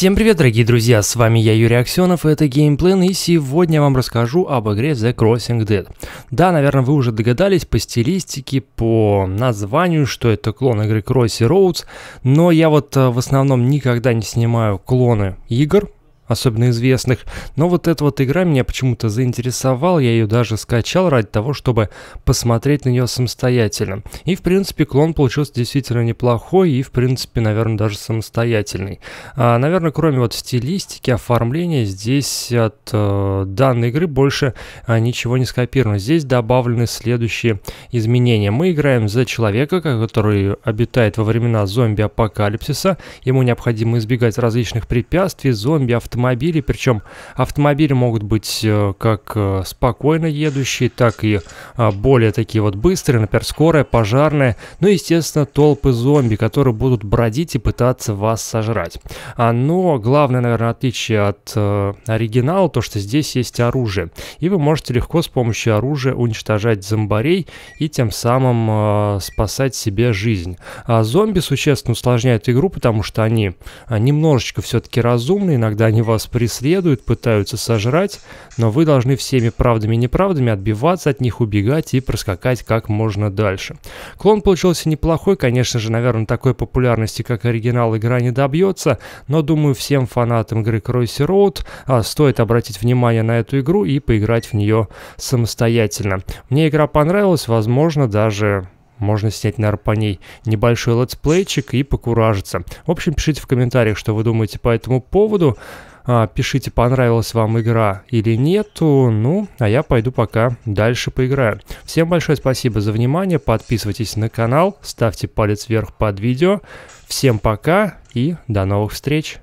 Всем привет, дорогие друзья, с вами я, Юрий Аксенов, это Геймплен, и сегодня я вам расскажу об игре The Crossing Dead. Да, наверное, вы уже догадались по стилистике, по названию, что это клон игры Crossy Roads, но я вот э, в основном никогда не снимаю клоны игр, особенно известных. Но вот эта вот игра меня почему-то заинтересовала, я ее даже скачал ради того, чтобы посмотреть на нее самостоятельно. И, в принципе, клон получился действительно неплохой и, в принципе, наверное, даже самостоятельный. А, наверное, кроме вот стилистики, оформления, здесь от э, данной игры больше а, ничего не скопировано. Здесь добавлены следующие изменения. Мы играем за человека, который обитает во времена зомби-апокалипсиса. Ему необходимо избегать различных препятствий, зомби, автомобилей, автомобили, причем автомобили могут быть э, как э, спокойно едущие, так и а, более такие вот быстрые, например, скорая, пожарная, ну и, естественно, толпы зомби, которые будут бродить и пытаться вас сожрать. А, но главное, наверное, отличие от э, оригинала, то, что здесь есть оружие, и вы можете легко с помощью оружия уничтожать зомбарей и тем самым спасать себе жизнь. А зомби существенно усложняют игру, потому что они а, немножечко все-таки разумные, иногда они вас преследуют, пытаются сожрать, но вы должны всеми правдами и неправдами отбиваться от них, убегать и проскакать как можно дальше. Клон получился неплохой, конечно же, наверное, такой популярности, как оригинал, игра не добьется, но думаю, всем фанатам игры Crossy Road а, стоит обратить внимание на эту игру и поиграть в нее самостоятельно. Мне игра понравилась, возможно, даже можно снять, наверное, по ней небольшой летсплейчик и покуражиться. В общем, пишите в комментариях, что вы думаете по этому поводу. «А, пишите, понравилась вам игра или нету. Ну, а я пойду пока дальше поиграю. Всем большое спасибо за внимание. Подписывайтесь на канал, ставьте палец вверх под видео. Всем пока и до новых встреч!